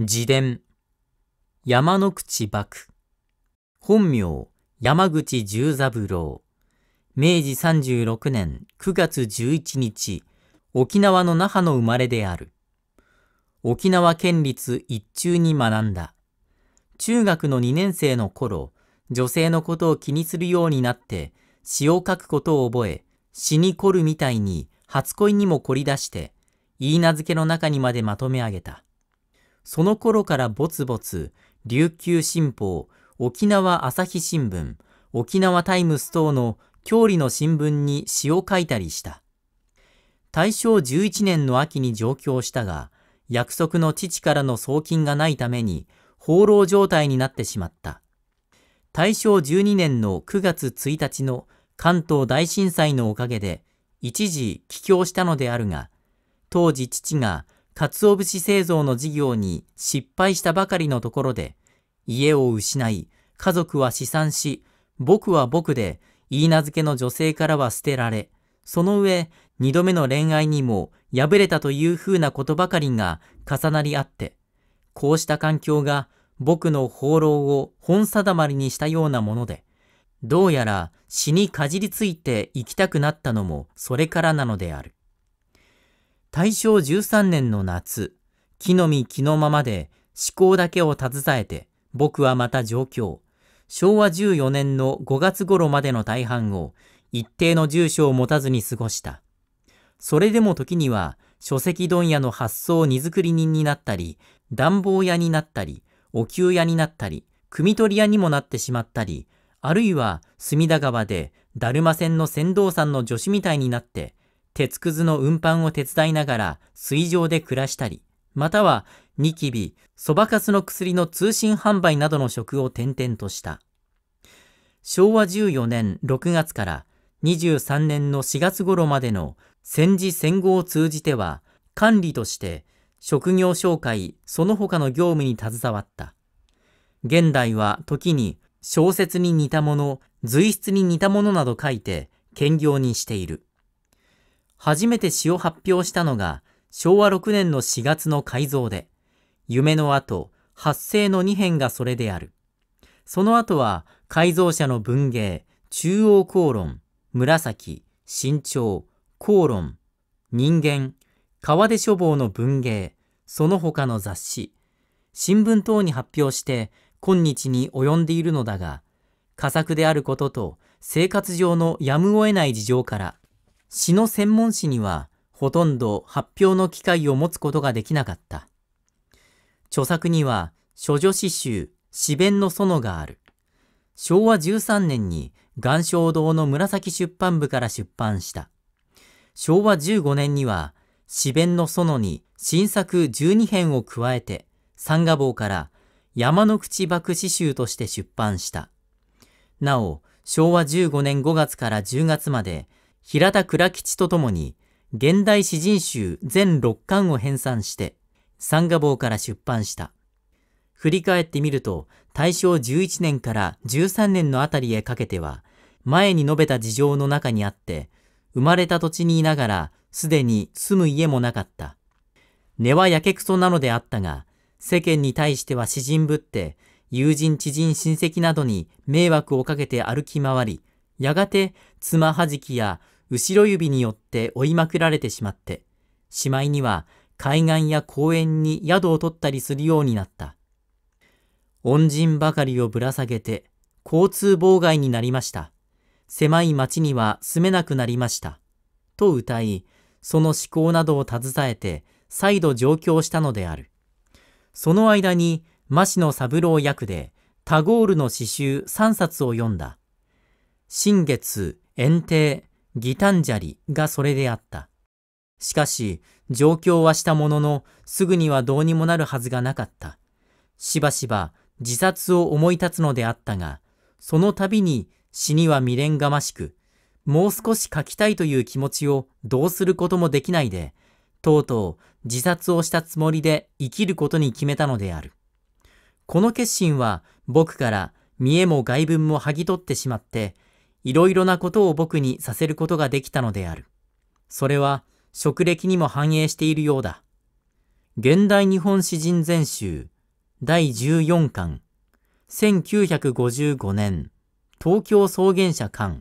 自伝、山の口幕、本名、山口十三郎、明治36年9月11日、沖縄の那覇の生まれである。沖縄県立一中に学んだ。中学の2年生の頃、女性のことを気にするようになって、詩を書くことを覚え、詩に凝るみたいに初恋にも凝り出して、言い名付けの中にまでまとめ上げた。その頃からぼつぼつ、琉球新報、沖縄朝日新聞、沖縄タイムス等の郷里の新聞に詩を書いたりした。大正11年の秋に上京したが、約束の父からの送金がないために、放浪状態になってしまった。大正12年の9月1日の関東大震災のおかげで、一時帰郷したのであるが、当時父が鰹節製造の事業に失敗したばかりのところで、家を失い、家族は死産し、僕は僕で、言い名付けの女性からは捨てられ、その上、二度目の恋愛にも敗れたというふうなことばかりが重なり合って、こうした環境が僕の放浪を本定まりにしたようなもので、どうやら死にかじりついて生きたくなったのもそれからなのである。大正13年の夏、木の実木のままで思考だけを携えて、僕はまた上京。昭和14年の5月頃までの大半を一定の住所を持たずに過ごした。それでも時には書籍問屋の発送荷造り人になったり、暖房屋になったり、お給屋になったり、組取屋にもなってしまったり、あるいは隅田川でだるま船の船頭さんの助手みたいになって、鉄くずの運搬を手伝いながら水上で暮らしたり、またはニキビ、そばかすの薬の通信販売などの職を転々とした。昭和14年6月から23年の4月頃までの戦時戦後を通じては管理として職業紹介その他の業務に携わった。現代は時に小説に似たもの、随筆に似たものなど書いて兼業にしている。初めて詩を発表したのが昭和6年の4月の改造で、夢の後、発生の2編がそれである。その後は、改造者の文芸、中央公論、紫、新潮、公論、人間、川出書房の文芸、その他の雑誌、新聞等に発表して今日に及んでいるのだが、佳作であることと生活上のやむを得ない事情から、詩の専門誌にはほとんど発表の機会を持つことができなかった。著作には諸女詩集、詩弁の園がある。昭和13年に岩礁堂の紫出版部から出版した。昭和15年には詩弁の園に新作12編を加えて、三画坊から山の口爆詩集として出版した。なお、昭和15年5月から10月まで、平田倉吉とともに現代詩人集全6巻を編纂して三画坊から出版した。振り返ってみると大正11年から13年のあたりへかけては前に述べた事情の中にあって生まれた土地にいながらすでに住む家もなかった。根はやけくそなのであったが世間に対しては詩人ぶって友人知人親戚などに迷惑をかけて歩き回りやがて妻はじきや後ろ指によって追いまくられてしまって、しまいには海岸や公園に宿を取ったりするようになった。恩人ばかりをぶら下げて、交通妨害になりました。狭い町には住めなくなりました。と歌い、その思考などを携えて、再度上京したのである。その間に、増の三郎役で、タゴールの詩集3冊を読んだ。新月、炎帝、ギタンジャリがそれであった。しかし、状況はしたものの、すぐにはどうにもなるはずがなかった。しばしば自殺を思い立つのであったが、その度に死には未練がましく、もう少し書きたいという気持ちをどうすることもできないで、とうとう自殺をしたつもりで生きることに決めたのである。この決心は僕から見えも外文も剥ぎ取ってしまって、いろいろなことを僕にさせることができたのである。それは、職歴にも反映しているようだ。現代日本詩人全集第14巻1955年東京草原社館